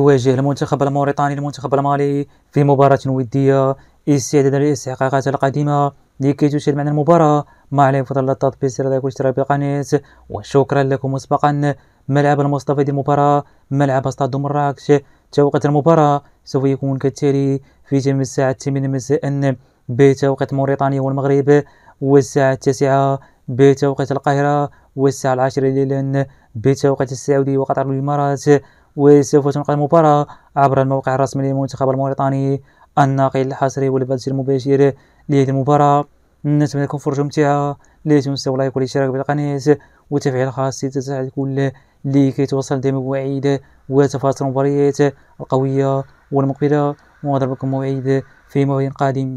يواجه المنتخب الموريتاني المنتخب المالي في مباراة ودية استعدادا للاستحقاقات القادمة لكي تشير معنا المباراة مع عليكم فضل التطبيق لايك واشتراك بالقناة وشكرا لكم مسبقا ملعب المصطفى دي المباراة ملعب استاد مراكش توقيت المباراة سوف يكون كالتالي في جميع الساعة 8 مساء بتوقيت موريتانيا والمغرب والساعة التاسعة بتوقيت القاهرة والساعة العاشرة ليلا بتوقيت السعودية وقطر الامارات وسوف تنقل المباراة عبر الموقع الرسمي للمنتخب الموريطاني الناقل الحصري والبث المباشر لهذه المباراة نتمنى لكم فرجة ممتعة لا تنسوا اللايك والاشتراك بالقناة وتفعيل خاص لتساعد كل لكي توصل دائما بوعيد وتفاصيل المباريات القوية والمقبلة ونضرب لكم موعد في موعد قادم